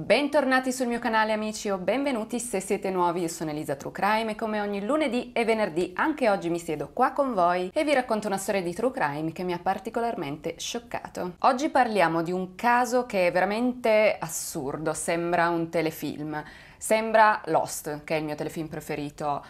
Bentornati sul mio canale amici o benvenuti se siete nuovi, io sono Elisa True Crime e come ogni lunedì e venerdì anche oggi mi siedo qua con voi e vi racconto una storia di True Crime che mi ha particolarmente scioccato. Oggi parliamo di un caso che è veramente assurdo, sembra un telefilm, sembra Lost, che è il mio telefilm preferito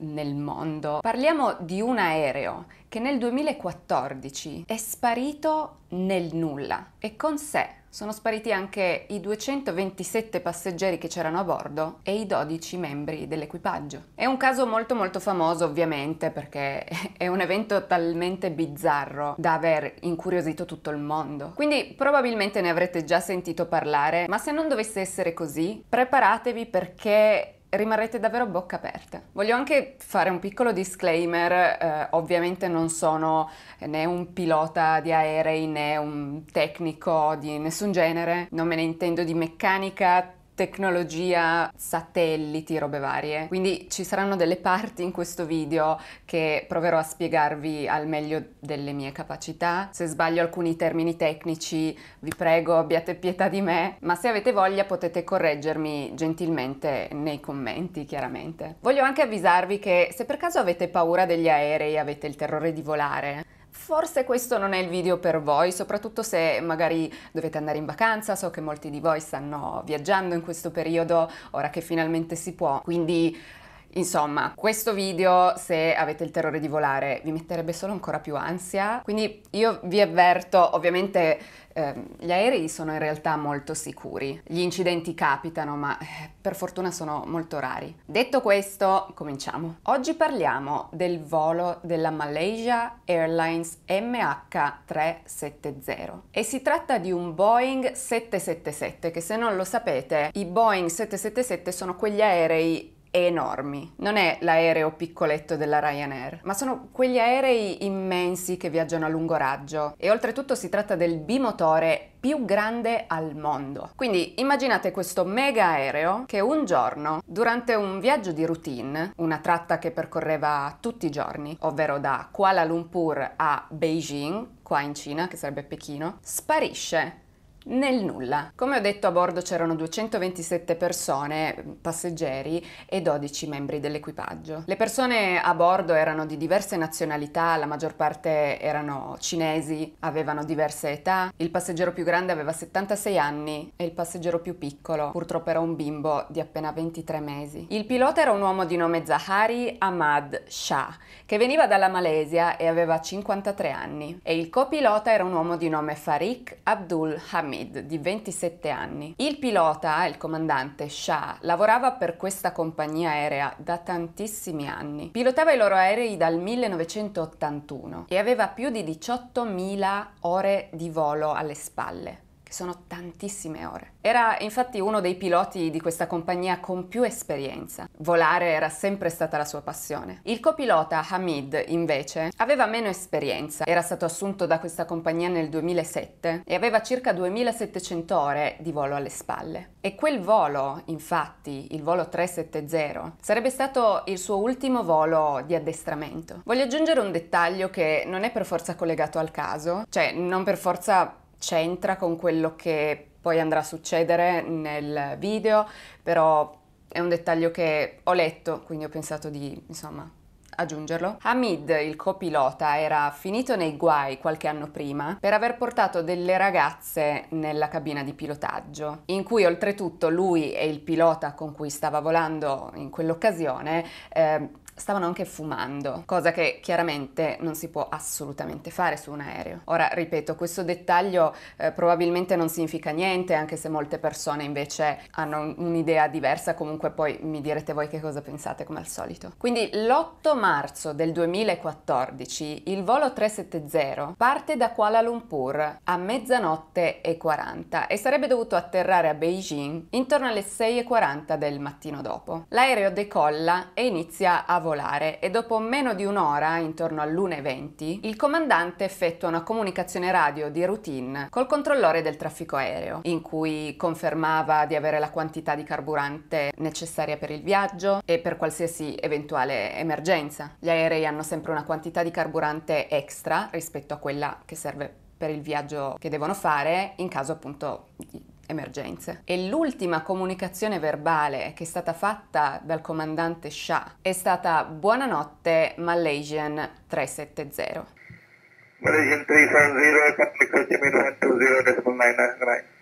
nel mondo. Parliamo di un aereo che nel 2014 è sparito nel nulla e con sé sono spariti anche i 227 passeggeri che c'erano a bordo e i 12 membri dell'equipaggio. È un caso molto molto famoso ovviamente perché è un evento talmente bizzarro da aver incuriosito tutto il mondo. Quindi probabilmente ne avrete già sentito parlare, ma se non dovesse essere così, preparatevi perché rimarrete davvero bocca aperta. Voglio anche fare un piccolo disclaimer, eh, ovviamente non sono eh, né un pilota di aerei né un tecnico di nessun genere, non me ne intendo di meccanica tecnologia, satelliti, robe varie. Quindi ci saranno delle parti in questo video che proverò a spiegarvi al meglio delle mie capacità. Se sbaglio alcuni termini tecnici, vi prego abbiate pietà di me, ma se avete voglia potete correggermi gentilmente nei commenti, chiaramente. Voglio anche avvisarvi che se per caso avete paura degli aerei, avete il terrore di volare, Forse questo non è il video per voi, soprattutto se magari dovete andare in vacanza, so che molti di voi stanno viaggiando in questo periodo, ora che finalmente si può, quindi Insomma, questo video, se avete il terrore di volare, vi metterebbe solo ancora più ansia. Quindi io vi avverto, ovviamente ehm, gli aerei sono in realtà molto sicuri. Gli incidenti capitano, ma eh, per fortuna sono molto rari. Detto questo, cominciamo. Oggi parliamo del volo della Malaysia Airlines MH370 e si tratta di un Boeing 777 che se non lo sapete, i Boeing 777 sono quegli aerei enormi. Non è l'aereo piccoletto della Ryanair, ma sono quegli aerei immensi che viaggiano a lungo raggio e oltretutto si tratta del bimotore più grande al mondo. Quindi immaginate questo mega aereo che un giorno, durante un viaggio di routine, una tratta che percorreva tutti i giorni, ovvero da Kuala Lumpur a Beijing, qua in Cina, che sarebbe Pechino, sparisce nel nulla. Come ho detto a bordo c'erano 227 persone, passeggeri e 12 membri dell'equipaggio. Le persone a bordo erano di diverse nazionalità, la maggior parte erano cinesi, avevano diverse età, il passeggero più grande aveva 76 anni e il passeggero più piccolo purtroppo era un bimbo di appena 23 mesi. Il pilota era un uomo di nome Zahari Ahmad Shah che veniva dalla Malesia e aveva 53 anni e il copilota era un uomo di nome Farik Abdul Hamid Hamid, di 27 anni. Il pilota, il comandante Shah, lavorava per questa compagnia aerea da tantissimi anni. Pilotava i loro aerei dal 1981 e aveva più di 18.000 ore di volo alle spalle sono tantissime ore. Era infatti uno dei piloti di questa compagnia con più esperienza. Volare era sempre stata la sua passione. Il copilota Hamid, invece, aveva meno esperienza. Era stato assunto da questa compagnia nel 2007 e aveva circa 2700 ore di volo alle spalle. E quel volo, infatti, il volo 370, sarebbe stato il suo ultimo volo di addestramento. Voglio aggiungere un dettaglio che non è per forza collegato al caso, cioè non per forza c'entra con quello che poi andrà a succedere nel video, però è un dettaglio che ho letto, quindi ho pensato di, insomma, aggiungerlo. Hamid, il copilota, era finito nei guai qualche anno prima per aver portato delle ragazze nella cabina di pilotaggio, in cui oltretutto lui e il pilota con cui stava volando in quell'occasione eh, stavano anche fumando, cosa che chiaramente non si può assolutamente fare su un aereo. Ora, ripeto, questo dettaglio eh, probabilmente non significa niente, anche se molte persone invece hanno un'idea diversa, comunque poi mi direte voi che cosa pensate come al solito. Quindi l'8 marzo del 2014 il volo 370 parte da Kuala Lumpur a mezzanotte e 40 e sarebbe dovuto atterrare a Beijing intorno alle 6.40 del mattino dopo. L'aereo decolla e inizia a volare regolare e dopo meno di un'ora, intorno all'1.20, il comandante effettua una comunicazione radio di routine col controllore del traffico aereo, in cui confermava di avere la quantità di carburante necessaria per il viaggio e per qualsiasi eventuale emergenza. Gli aerei hanno sempre una quantità di carburante extra rispetto a quella che serve per il viaggio che devono fare in caso appunto di emergenze. E l'ultima comunicazione verbale che è stata fatta dal comandante Shah è stata buonanotte Malaysian 370. Malaysian 370, 120,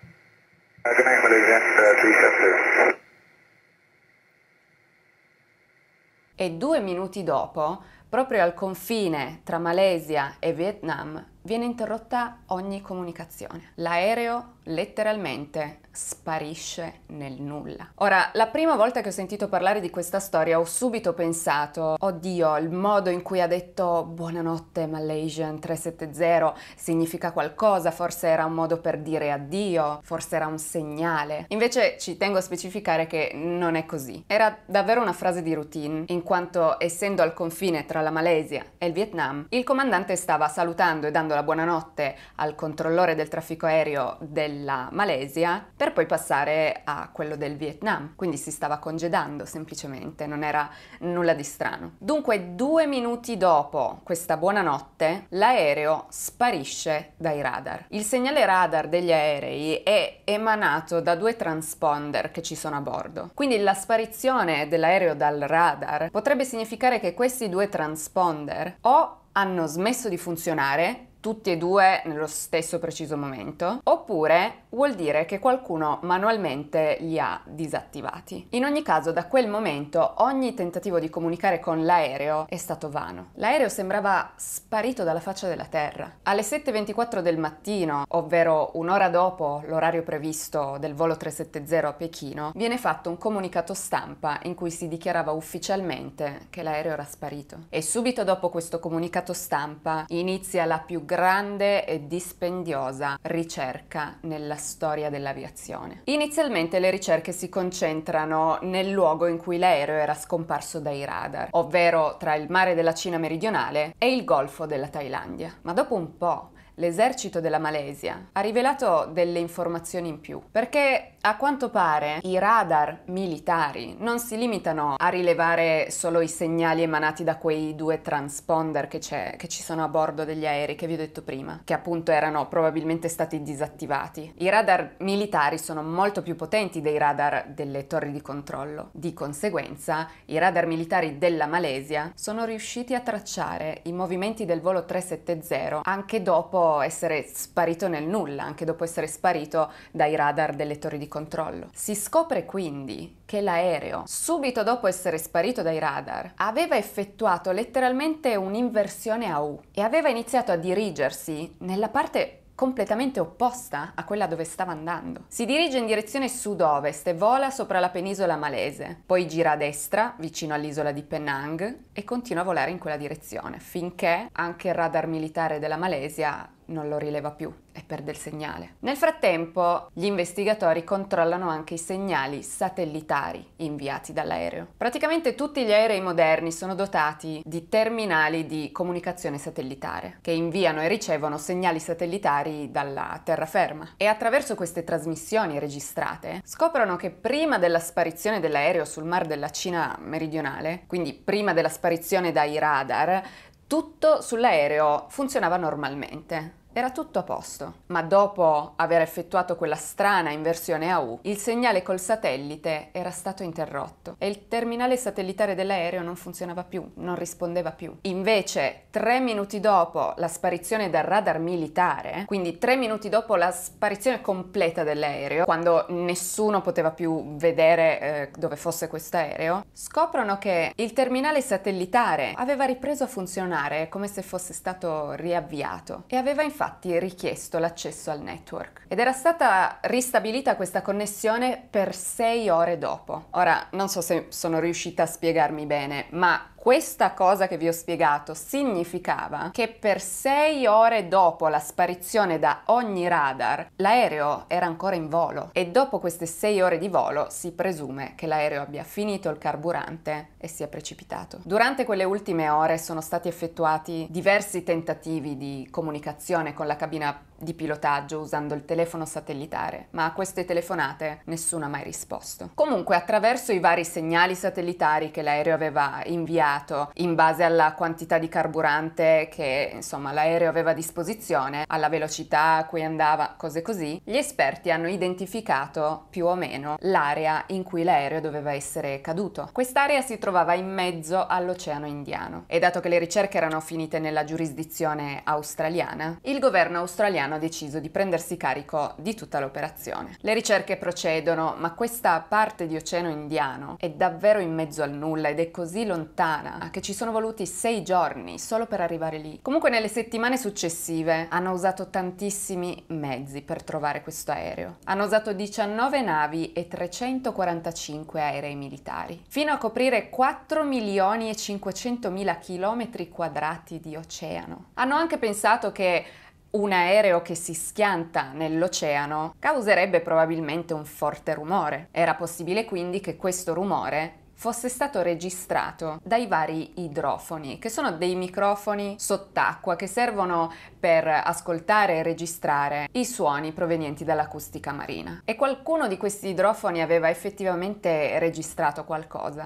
e due minuti dopo, proprio al confine tra Malesia e Vietnam, viene interrotta ogni comunicazione. L'aereo letteralmente sparisce nel nulla. Ora, la prima volta che ho sentito parlare di questa storia ho subito pensato, oddio, il modo in cui ha detto buonanotte Malaysian 370 significa qualcosa, forse era un modo per dire addio, forse era un segnale. Invece ci tengo a specificare che non è così. Era davvero una frase di routine, in quanto essendo al confine tra la Malesia e il Vietnam, il comandante stava salutando e dando la la buonanotte al controllore del traffico aereo della Malesia per poi passare a quello del Vietnam, quindi si stava congedando semplicemente, non era nulla di strano. Dunque due minuti dopo questa buonanotte l'aereo sparisce dai radar. Il segnale radar degli aerei è emanato da due transponder che ci sono a bordo, quindi la sparizione dell'aereo dal radar potrebbe significare che questi due transponder o hanno smesso di funzionare tutti e due nello stesso preciso momento, oppure vuol dire che qualcuno manualmente li ha disattivati. In ogni caso, da quel momento ogni tentativo di comunicare con l'aereo è stato vano. L'aereo sembrava sparito dalla faccia della Terra. Alle 7.24 del mattino, ovvero un'ora dopo l'orario previsto del volo 370 a Pechino, viene fatto un comunicato stampa in cui si dichiarava ufficialmente che l'aereo era sparito. E subito dopo questo comunicato mercato stampa inizia la più grande e dispendiosa ricerca nella storia dell'aviazione. Inizialmente le ricerche si concentrano nel luogo in cui l'aereo era scomparso dai radar, ovvero tra il mare della Cina meridionale e il golfo della Thailandia. Ma dopo un po' l'esercito della Malesia ha rivelato delle informazioni in più, perché a quanto pare i radar militari non si limitano a rilevare solo i segnali emanati da quei due transponder che, che, ci sono a bordo degli aerei che vi ho detto prima, che appunto erano probabilmente stati disattivati. I radar militari sono molto più potenti dei radar delle torri di controllo. Di conseguenza, i radar militari della Malesia sono riusciti a tracciare i movimenti del volo 370 anche dopo essere sparito nel nulla, anche dopo essere sparito dai radar delle torri di controllo controllo. Si scopre quindi che l'aereo, subito dopo essere sparito dai radar, aveva effettuato letteralmente un'inversione a U e aveva iniziato a dirigersi nella parte completamente opposta a quella dove stava andando. Si dirige in direzione sud-ovest e vola sopra la penisola malese, poi gira a destra vicino all'isola di Penang e continua a volare in quella direzione, finché anche il radar militare della Malesia non lo rileva più e perde il segnale. Nel frattempo gli investigatori controllano anche i segnali satellitari inviati dall'aereo. Praticamente tutti gli aerei moderni sono dotati di terminali di comunicazione satellitare che inviano e ricevono segnali satellitari dalla terraferma e attraverso queste trasmissioni registrate scoprono che prima della sparizione dell'aereo sul mar della Cina meridionale, quindi prima della sparizione dai radar, tutto sull'aereo funzionava normalmente. Era tutto a posto, ma dopo aver effettuato quella strana inversione a U, il segnale col satellite era stato interrotto e il terminale satellitare dell'aereo non funzionava più, non rispondeva più. Invece, tre minuti dopo la sparizione dal radar militare, quindi tre minuti dopo la sparizione completa dell'aereo, quando nessuno poteva più vedere eh, dove fosse questo aereo, scoprono che il terminale satellitare aveva ripreso a funzionare come se fosse stato riavviato e aveva infatti infatti richiesto l'accesso al network ed era stata ristabilita questa connessione per sei ore dopo. Ora, non so se sono riuscita a spiegarmi bene, ma questa cosa che vi ho spiegato significava che per sei ore dopo la sparizione da ogni radar l'aereo era ancora in volo e dopo queste sei ore di volo si presume che l'aereo abbia finito il carburante e sia precipitato. Durante quelle ultime ore sono stati effettuati diversi tentativi di comunicazione con la cabina di pilotaggio usando il telefono satellitare, ma a queste telefonate nessuno ha mai risposto. Comunque, attraverso i vari segnali satellitari che l'aereo aveva inviato, in base alla quantità di carburante che insomma l'aereo aveva a disposizione, alla velocità a cui andava, cose così, gli esperti hanno identificato più o meno l'area in cui l'aereo doveva essere caduto. Quest'area si trovava in mezzo all'Oceano Indiano e dato che le ricerche erano finite nella giurisdizione australiana, il governo australiano italiano deciso di prendersi carico di tutta l'operazione. Le ricerche procedono, ma questa parte di Oceano Indiano è davvero in mezzo al nulla ed è così lontana che ci sono voluti sei giorni solo per arrivare lì. Comunque nelle settimane successive hanno usato tantissimi mezzi per trovare questo aereo. Hanno usato 19 navi e 345 aerei militari, fino a coprire 4 milioni e 500 mila chilometri quadrati di oceano. Hanno anche pensato che un aereo che si schianta nell'oceano causerebbe probabilmente un forte rumore. Era possibile quindi che questo rumore fosse stato registrato dai vari idrofoni, che sono dei microfoni sott'acqua che servono per ascoltare e registrare i suoni provenienti dall'acustica marina. E qualcuno di questi idrofoni aveva effettivamente registrato qualcosa.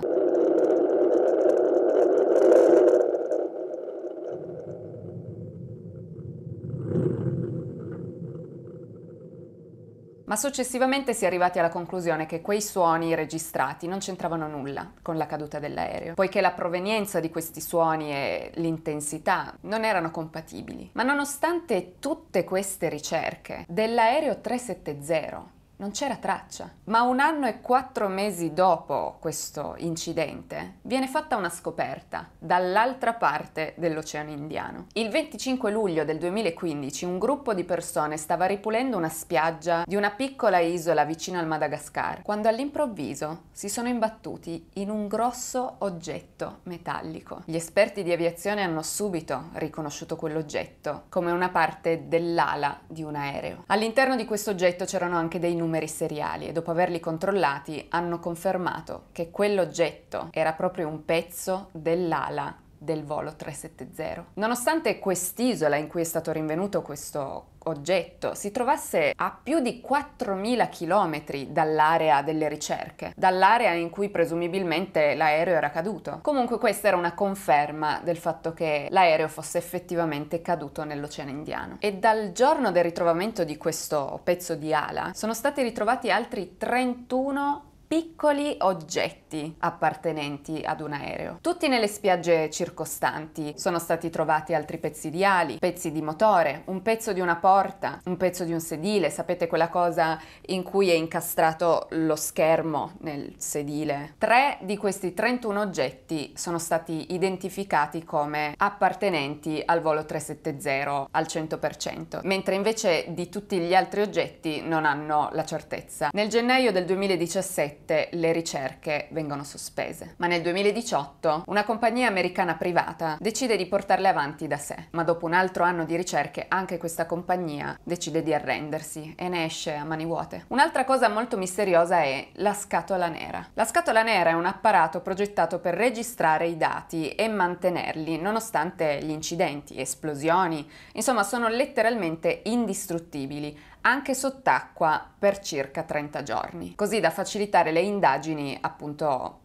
ma successivamente si è arrivati alla conclusione che quei suoni registrati non c'entravano nulla con la caduta dell'aereo, poiché la provenienza di questi suoni e l'intensità non erano compatibili. Ma nonostante tutte queste ricerche, dell'aereo 370 non c'era traccia. Ma un anno e quattro mesi dopo questo incidente viene fatta una scoperta dall'altra parte dell'Oceano Indiano. Il 25 luglio del 2015 un gruppo di persone stava ripulendo una spiaggia di una piccola isola vicino al Madagascar, quando all'improvviso si sono imbattuti in un grosso oggetto metallico. Gli esperti di aviazione hanno subito riconosciuto quell'oggetto come una parte dell'ala di un aereo. All'interno di questo oggetto c'erano anche dei numeri numeri seriali e dopo averli controllati hanno confermato che quell'oggetto era proprio un pezzo dell'ala del volo 370. Nonostante quest'isola in cui è stato rinvenuto questo oggetto si trovasse a più di 4.000 km dall'area delle ricerche, dall'area in cui presumibilmente l'aereo era caduto. Comunque questa era una conferma del fatto che l'aereo fosse effettivamente caduto nell'Oceano Indiano. E dal giorno del ritrovamento di questo pezzo di ala sono stati ritrovati altri 31 piccoli oggetti appartenenti ad un aereo. Tutti nelle spiagge circostanti sono stati trovati altri pezzi di ali, pezzi di motore, un pezzo di una porta, un pezzo di un sedile, sapete quella cosa in cui è incastrato lo schermo nel sedile. Tre di questi 31 oggetti sono stati identificati come appartenenti al volo 370 al 100%, mentre invece di tutti gli altri oggetti non hanno la certezza. Nel gennaio del 2017 2017 le ricerche vengono sospese, ma nel 2018 una compagnia americana privata decide di portarle avanti da sé, ma dopo un altro anno di ricerche anche questa compagnia decide di arrendersi e ne esce a mani vuote. Un'altra cosa molto misteriosa è la scatola nera. La scatola nera è un apparato progettato per registrare i dati e mantenerli nonostante gli incidenti, esplosioni, insomma sono letteralmente indistruttibili anche sott'acqua per circa 30 giorni, così da facilitare le indagini appunto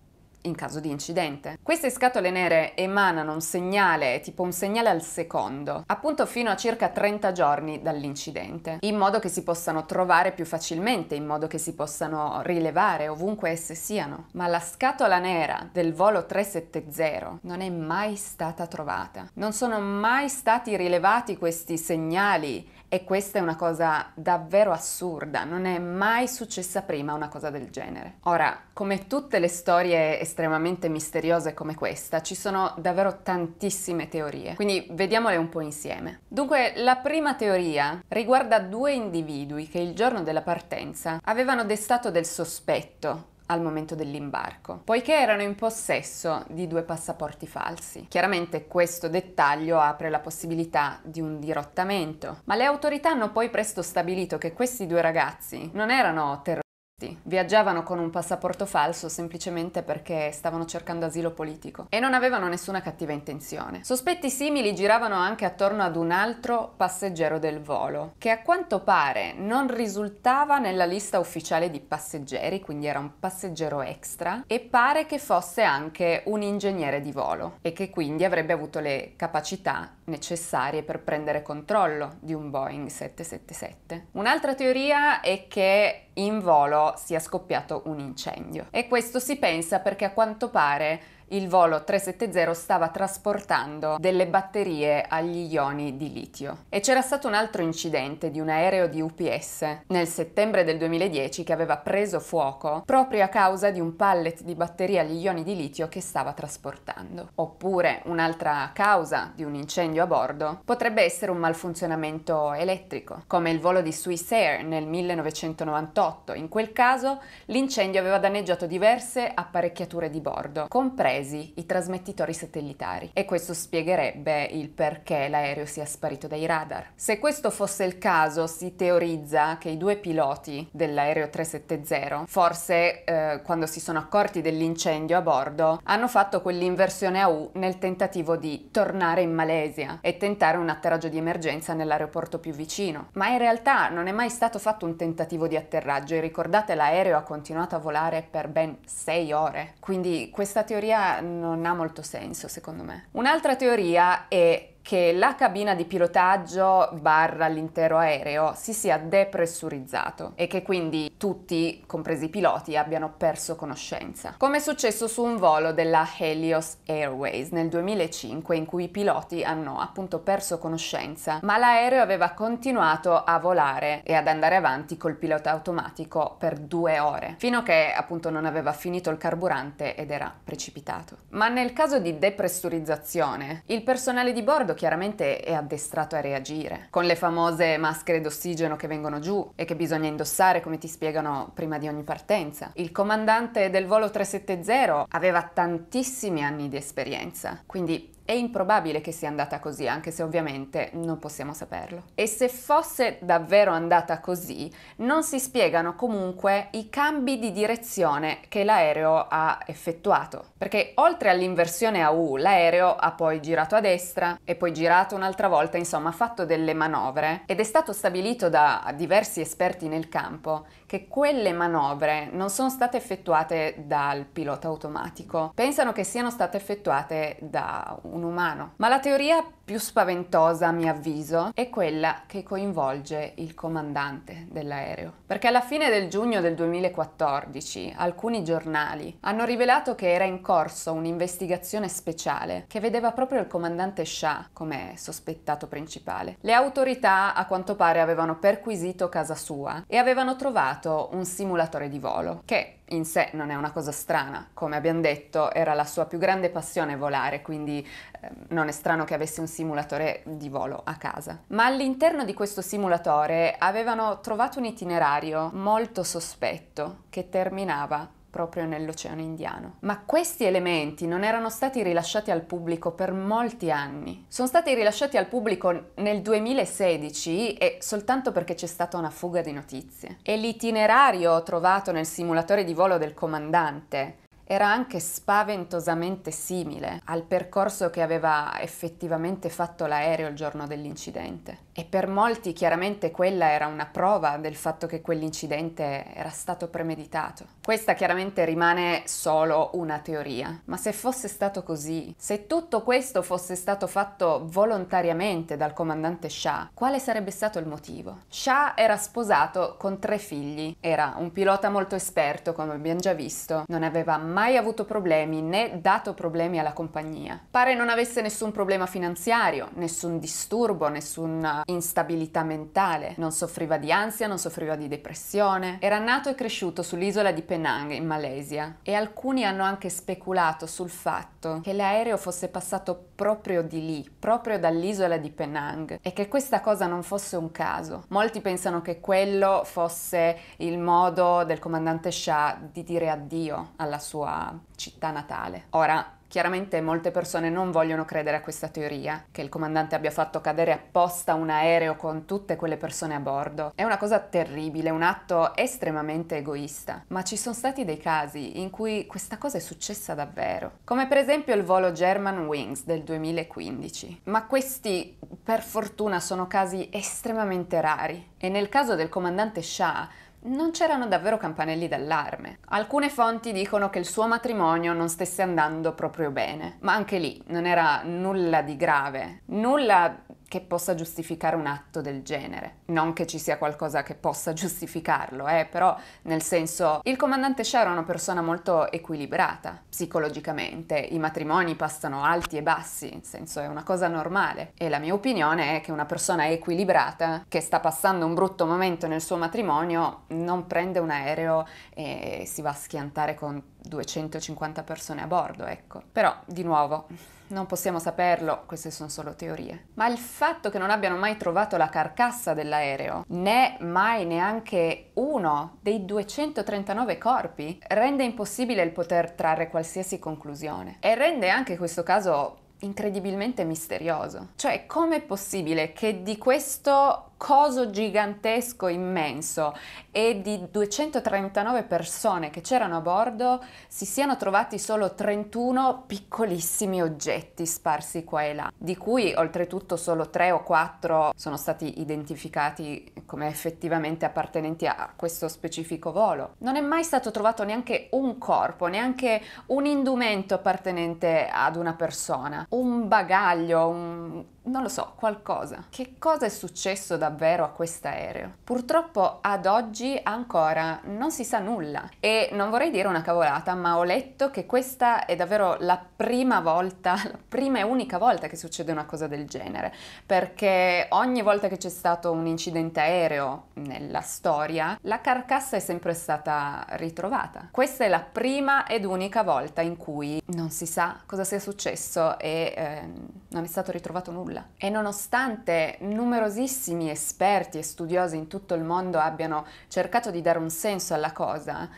in caso di incidente. Queste scatole nere emanano un segnale, tipo un segnale al secondo, appunto fino a circa 30 giorni dall'incidente, in modo che si possano trovare più facilmente, in modo che si possano rilevare ovunque esse siano. Ma la scatola nera del volo 370 non è mai stata trovata. Non sono mai stati rilevati questi segnali e questa è una cosa davvero assurda, non è mai successa prima una cosa del genere. Ora, come tutte le storie estremamente misteriose come questa, ci sono davvero tantissime teorie, quindi vediamole un po' insieme. Dunque, la prima teoria riguarda due individui che il giorno della partenza avevano destato del sospetto al momento dell'imbarco, poiché erano in possesso di due passaporti falsi. Chiaramente questo dettaglio apre la possibilità di un dirottamento, ma le autorità hanno poi presto stabilito che questi due ragazzi non erano terroristi Viaggiavano con un passaporto falso semplicemente perché stavano cercando asilo politico e non avevano nessuna cattiva intenzione. Sospetti simili giravano anche attorno ad un altro passeggero del volo, che a quanto pare non risultava nella lista ufficiale di passeggeri, quindi era un passeggero extra, e pare che fosse anche un ingegnere di volo e che quindi avrebbe avuto le capacità necessarie per prendere controllo di un Boeing 777. Un'altra teoria è che in volo sia scoppiato un incendio. E questo si pensa perché a quanto pare il volo 370 stava trasportando delle batterie agli ioni di litio. E c'era stato un altro incidente di un aereo di UPS nel settembre del 2010 che aveva preso fuoco proprio a causa di un pallet di batterie agli ioni di litio che stava trasportando. Oppure un'altra causa di un incendio a bordo potrebbe essere un malfunzionamento elettrico, come il volo di Swiss Air nel 1998. In quel caso l'incendio aveva danneggiato diverse apparecchiature di bordo, comprese compresi i trasmettitori satellitari e questo spiegherebbe il perché l'aereo sia sparito dai radar. Se questo fosse il caso, si teorizza che i due piloti dell'aereo 370, forse eh, quando si sono accorti dell'incendio a bordo, hanno fatto quell'inversione a U nel tentativo di tornare in Malesia e tentare un atterraggio di emergenza nell'aeroporto più vicino. Ma in realtà non è mai stato fatto un tentativo di atterraggio e ricordate l'aereo ha continuato a volare per ben 6 ore. Quindi questa teoria non ha molto senso secondo me. Un'altra teoria è che la cabina di pilotaggio barra l'intero aereo si sia depressurizzato e che quindi tutti, compresi i piloti, abbiano perso conoscenza. Come è successo su un volo della Helios Airways nel 2005 in cui i piloti hanno appunto perso conoscenza, ma l'aereo aveva continuato a volare e ad andare avanti col pilota automatico per due ore, fino a che appunto non aveva finito il carburante ed era precipitato. Ma nel caso di depressurizzazione, il personale di bordo chiaramente è addestrato a reagire, con le famose maschere d'ossigeno che vengono giù e che bisogna indossare come ti spiegano prima di ogni partenza. Il comandante del volo 370 aveva tantissimi anni di esperienza, quindi è improbabile che sia andata così, anche se ovviamente non possiamo saperlo. E se fosse davvero andata così, non si spiegano comunque i cambi di direzione che l'aereo ha effettuato. Perché oltre all'inversione a U, l'aereo ha poi girato a destra e poi girato un'altra volta, insomma ha fatto delle manovre ed è stato stabilito da diversi esperti nel campo che quelle manovre non sono state effettuate dal pilota automatico, pensano che siano state effettuate da un umano. Ma la teoria più spaventosa a mio avviso è quella che coinvolge il comandante dell'aereo. Perché alla fine del giugno del 2014 alcuni giornali hanno rivelato che era in corso un'investigazione speciale che vedeva proprio il comandante Shah come sospettato principale. Le autorità a quanto pare avevano perquisito casa sua e avevano trovato un simulatore di volo che in sé non è una cosa strana, come abbiamo detto era la sua più grande passione volare, quindi ehm, non è strano che avesse un simulatore di volo a casa. Ma all'interno di questo simulatore avevano trovato un itinerario molto sospetto che terminava proprio nell'Oceano Indiano. Ma questi elementi non erano stati rilasciati al pubblico per molti anni. Sono stati rilasciati al pubblico nel 2016 e soltanto perché c'è stata una fuga di notizie. E l'itinerario trovato nel simulatore di volo del comandante era anche spaventosamente simile al percorso che aveva effettivamente fatto l'aereo il giorno dell'incidente. E per molti chiaramente quella era una prova del fatto che quell'incidente era stato premeditato. Questa chiaramente rimane solo una teoria, ma se fosse stato così, se tutto questo fosse stato fatto volontariamente dal comandante Shah, quale sarebbe stato il motivo? Shah era sposato con tre figli, era un pilota molto esperto come abbiamo già visto, non aveva mai avuto problemi né dato problemi alla compagnia. Pare non avesse nessun problema finanziario, nessun disturbo, nessun instabilità mentale, non soffriva di ansia, non soffriva di depressione. Era nato e cresciuto sull'isola di Penang in Malesia e alcuni hanno anche speculato sul fatto che l'aereo fosse passato proprio di lì, proprio dall'isola di Penang e che questa cosa non fosse un caso. Molti pensano che quello fosse il modo del comandante Shah di dire addio alla sua città natale. Ora, Chiaramente molte persone non vogliono credere a questa teoria, che il comandante abbia fatto cadere apposta un aereo con tutte quelle persone a bordo. È una cosa terribile, un atto estremamente egoista, ma ci sono stati dei casi in cui questa cosa è successa davvero, come per esempio il volo German Wings del 2015. Ma questi, per fortuna, sono casi estremamente rari e nel caso del comandante Shah non c'erano davvero campanelli d'allarme. Alcune fonti dicono che il suo matrimonio non stesse andando proprio bene, ma anche lì non era nulla di grave, nulla che possa giustificare un atto del genere. Non che ci sia qualcosa che possa giustificarlo, eh, però nel senso il comandante Shah è una persona molto equilibrata psicologicamente, i matrimoni passano alti e bassi, nel senso è una cosa normale e la mia opinione è che una persona equilibrata che sta passando un brutto momento nel suo matrimonio non prende un aereo e si va a schiantare con 250 persone a bordo, ecco. Però di nuovo non possiamo saperlo, queste sono solo teorie. Ma il fatto che non abbiano mai trovato la carcassa dell'aereo, né mai neanche uno dei 239 corpi, rende impossibile il poter trarre qualsiasi conclusione. E rende anche questo caso incredibilmente misterioso. Cioè, com'è possibile che di questo coso gigantesco, immenso e di 239 persone che c'erano a bordo si siano trovati solo 31 piccolissimi oggetti sparsi qua e là, di cui oltretutto solo 3 o 4 sono stati identificati come effettivamente appartenenti a questo specifico volo. Non è mai stato trovato neanche un corpo, neanche un indumento appartenente ad una persona, un bagaglio, un non lo so, qualcosa. Che cosa è successo davvero a quest'aereo? Purtroppo ad oggi ancora non si sa nulla e non vorrei dire una cavolata, ma ho letto che questa è davvero la prima volta, la prima e unica volta che succede una cosa del genere, perché ogni volta che c'è stato un incidente aereo nella storia, la carcassa è sempre stata ritrovata. Questa è la prima ed unica volta in cui non si sa cosa sia successo e eh, non è stato ritrovato nulla nulla. E nonostante numerosissimi esperti e studiosi in tutto il mondo abbiano cercato di dare un senso alla cosa,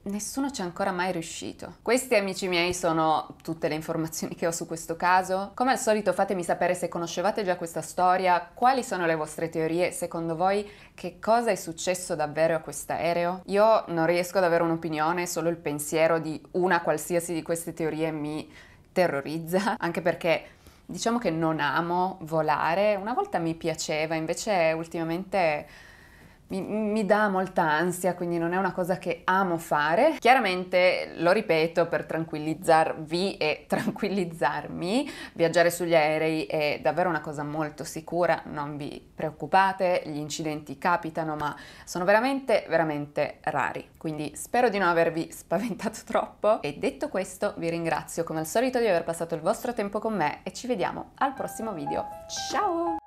Nessuno ci è ancora mai riuscito. Questi amici miei sono tutte le informazioni che ho su questo caso. Come al solito fatemi sapere se conoscevate già questa storia, quali sono le vostre teorie, secondo voi che cosa è successo davvero a quest'aereo? Io non riesco ad avere un'opinione, solo il pensiero di una qualsiasi di queste teorie mi terrorizza, anche perché diciamo che non amo volare, una volta mi piaceva, invece ultimamente mi, mi, dà molta ansia, quindi non è una cosa che amo fare. Chiaramente, lo ripeto, per tranquillizzarvi e tranquillizzarmi, viaggiare sugli aerei è davvero una cosa molto sicura, non vi preoccupate, gli incidenti capitano, ma sono veramente, veramente rari. Quindi spero di non avervi spaventato troppo e detto questo vi ringrazio come al solito di aver passato il vostro tempo con me e ci vediamo al prossimo video. Ciao!